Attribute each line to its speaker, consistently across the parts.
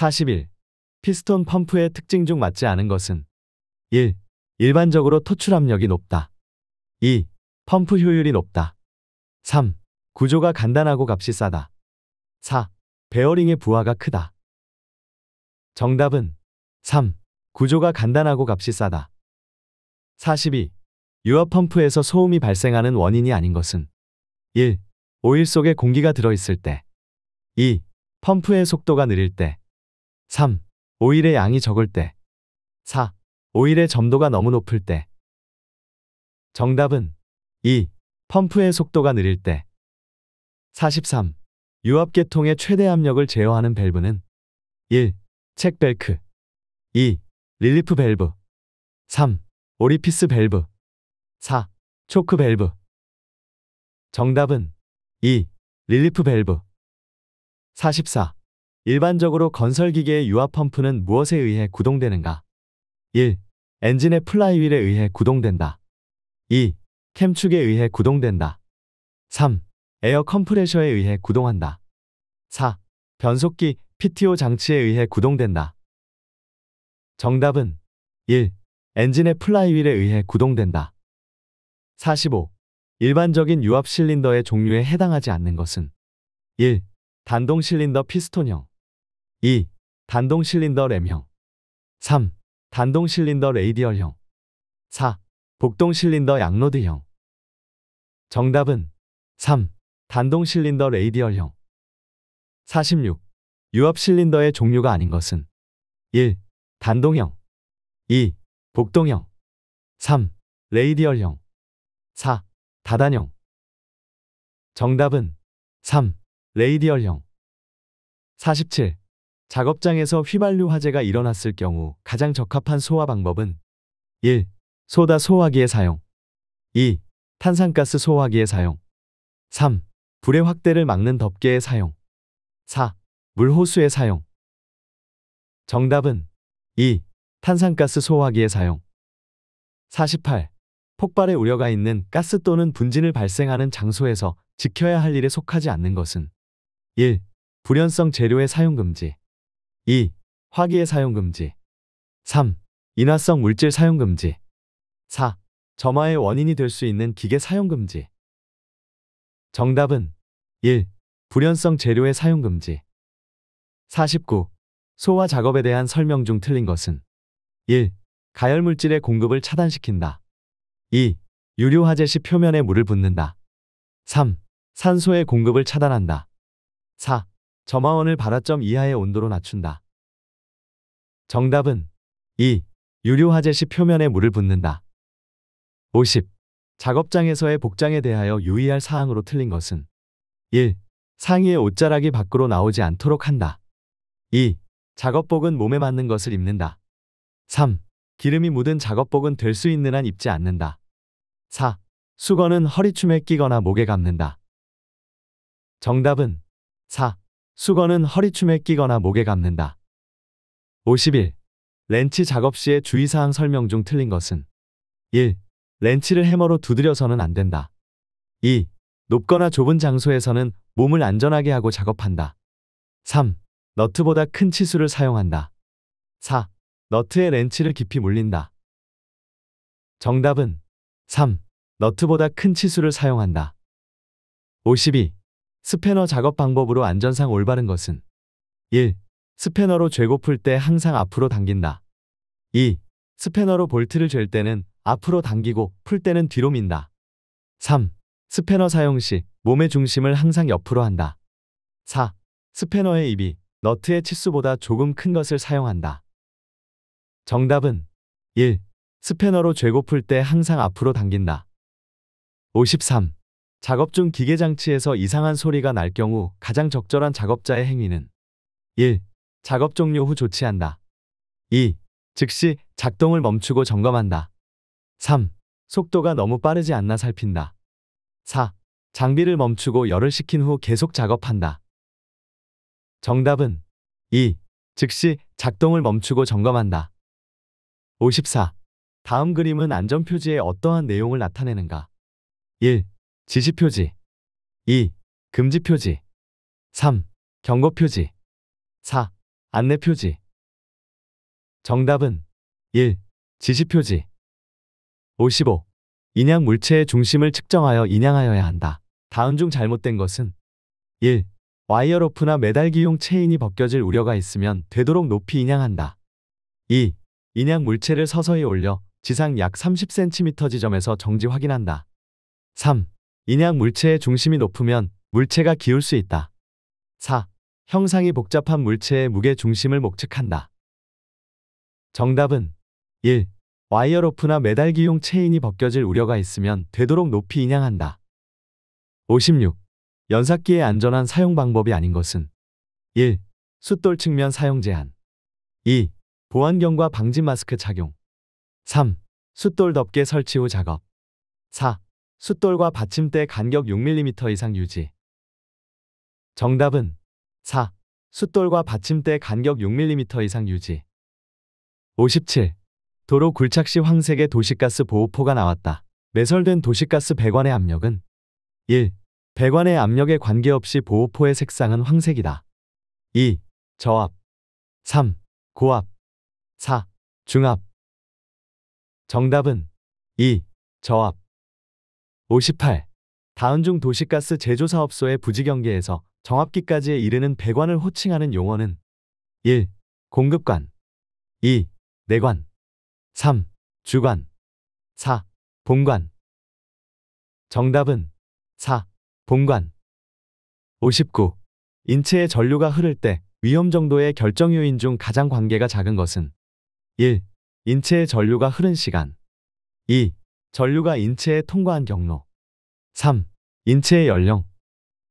Speaker 1: 41. 피스톤 펌프의 특징 중 맞지 않은 것은 1. 일반적으로 토출 압력이 높다. 2. 펌프 효율이 높다. 3. 구조가 간단하고 값이 싸다. 4. 베어링의 부하가 크다. 정답은 3. 구조가 간단하고 값이 싸다. 42. 유압 펌프에서 소음이 발생하는 원인이 아닌 것은 1. 오일 속에 공기가 들어있을 때 2. 펌프의 속도가 느릴 때 3. 오일의 양이 적을 때 4. 오일의 점도가 너무 높을 때 정답은 2. 펌프의 속도가 느릴 때 43. 유압계통의 최대 압력을 제어하는 밸브는 1. 책벨크 2. 릴리프 밸브 3. 오리피스 밸브 4. 초크 밸브 정답은 2. 릴리프 밸브 44. 일반적으로 건설기계의 유압 펌프는 무엇에 의해 구동되는가? 1. 엔진의 플라이휠에 의해 구동된다. 2. 캠축에 의해 구동된다. 3. 에어 컴프레셔에 의해 구동한다. 4. 변속기 PTO 장치에 의해 구동된다. 정답은 1. 엔진의 플라이휠에 의해 구동된다. 45. 일반적인 유압 실린더의 종류에 해당하지 않는 것은 1. 단동 실린더 피스톤형 2. 단동 실린더 램형 3. 단동 실린더 레이디얼형 4. 복동 실린더 양로드형 정답은 3. 단동 실린더 레이디얼형 46. 유압 실린더의 종류가 아닌 것은 1. 단동형 2. 복동형 3. 레이디얼형 4. 다단형 정답은 3. 레이디얼형 47. 작업장에서 휘발유 화재가 일어났을 경우 가장 적합한 소화 방법은 1. 소다 소화기의 사용 2. 탄산가스 소화기의 사용 3. 불의 확대를 막는 덮개의 사용 4. 물호수의 사용 정답은 2. 탄산가스 소화기의 사용 48. 폭발의 우려가 있는 가스 또는 분진을 발생하는 장소에서 지켜야 할 일에 속하지 않는 것은 1. 불연성 재료의 사용 금지 2. 화기의 사용금지 3. 인화성 물질 사용금지 4. 점화의 원인이 될 수 있는 기계 사용금지 정답은 1. 불연성 재료의 사용금지 49. 소화 작업에 대한 설명 중 틀린 것은 1. 가열물질의 공급을 차단시킨다. 2. 유료화재 시 표면에 물을 붓는다. 3. 산소의 공급을 차단한다. 4. 점화원을 발화점 이하의 온도로 낮춘다. 정답은 2. 유류 화재시 표면에 물을 붓는다. 50. 작업장에서의 복장에 대하여 유의할 사항으로 틀린 것은 1. 상의의 옷자락이 밖으로 나오지 않도록 한다. 2. 작업복은 몸에 맞는 것을 입는다. 3. 기름이 묻은 작업복은 될 수 있는 한 입지 않는다. 4. 수건은 허리춤에 끼거나 목에 감는다. 정답은 4. 수건은 허리춤에 끼거나 목에 감는다. 51. 렌치 작업 시의 주의사항 설명 중 틀린 것은 1. 렌치를 해머로 두드려서는 안 된다. 2. 높거나 좁은 장소에서는 몸을 안전하게 하고 작업한다. 3. 너트보다 큰 치수를 사용한다. 4. 너트에 렌치를 깊이 물린다. 정답은 3. 너트보다 큰 치수를 사용한다. 52. 스패너 작업 방법으로 안전상 올바른 것은 1. 스패너로 죄고풀 때 항상 앞으로 당긴다. 2. 스패너로 볼트를 잴 때는 앞으로 당기고 풀 때는 뒤로 민다. 3. 스패너 사용 시 몸의 중심을 항상 옆으로 한다. 4. 스패너의 입이 너트의 치수보다 조금 큰 것을 사용한다. 정답은 1. 스패너로 죄고풀 때 항상 앞으로 당긴다. 53. 작업 중 기계 장치에서 이상한 소리가 날 경우 가장 적절한 작업자의 행위는 1. 작업 종료 후 조치한다. 2. 즉시 작동을 멈추고 점검한다. 3. 속도가 너무 빠르지 않나 살핀다. 4. 장비를 멈추고 열을 식힌 후 계속 작업한다. 정답은 2. 즉시 작동을 멈추고 점검한다. 54. 다음 그림은 안전표지에 어떠한 내용을 나타내는가? 1. 지시표지 2. 금지표지 3. 경고표지 4. 안내표지 정답은 1. 지시표지 55. 인양 물체의 중심을 측정하여 인양하여야 한다. 다음 중 잘못된 것은 1. 와이어로프나 매달기용 체인이 벗겨질 우려가 있으면 되도록 높이 인양한다. 2. 인양 물체를 서서히 올려 지상 약 30cm 지점에서 정지 확인한다. 3. 인양 물체의 중심이 높으면 물체가 기울 수 있다. 4. 형상이 복잡한 물체의 무게 중심을 목측한다. 정답은 1. 와이어로프나 메달기용 체인이 벗겨질 우려가 있으면 되도록 높이 인양한다. 56. 연삭기의 안전한 사용 방법이 아닌 것은 1. 숫돌 측면 사용 제한 2. 보안경과 방진 마스크 착용 3. 숫돌 덮개 설치 후 작업 4. 숫돌과 받침대 간격 6mm 이상 유지. 정답은 4. 숫돌과 받침대 간격 6mm 이상 유지. 57. 도로 굴착시 황색의 도시가스 보호포가 나왔다. 매설된 도시가스 배관의 압력은 1. 배관의 압력에 관계없이 보호포의 색상은 황색이다. 2. 저압 3. 고압 4. 중압 정답은 2. 저압 58. 다운중 도시가스 제조사업소의 부지경계에서 정합기까지에 이르는 배관을 호칭하는 용어는 1. 공급관 2. 내관 3. 주관 4. 본관 정답은 4. 본관 59. 인체에 전류가 흐를 때 위험 정도의 결정 요인 중 가장 관계가 작은 것은 1. 인체에 전류가 흐른 시간 2. 전류가 인체에 통과한 경로 3. 인체의 연령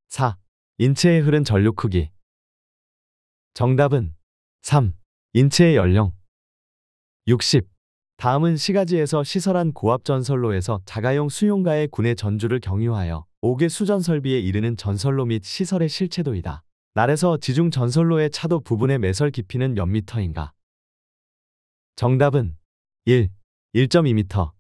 Speaker 1: 4. 인체에 흐른 전류 크기 정답은 3. 인체의 연령 60. 다음은 시가지에서 시설한 고압전설로에서 자가용 수용가의 군의 전주를 경유하여 옥의 수전설비에 이르는 전설로 및 시설의 실체도이다. 날에서 지중 전설로의 차도 부분의 매설 깊이는 몇 미터인가? 정답은 1. 1.2m 미터.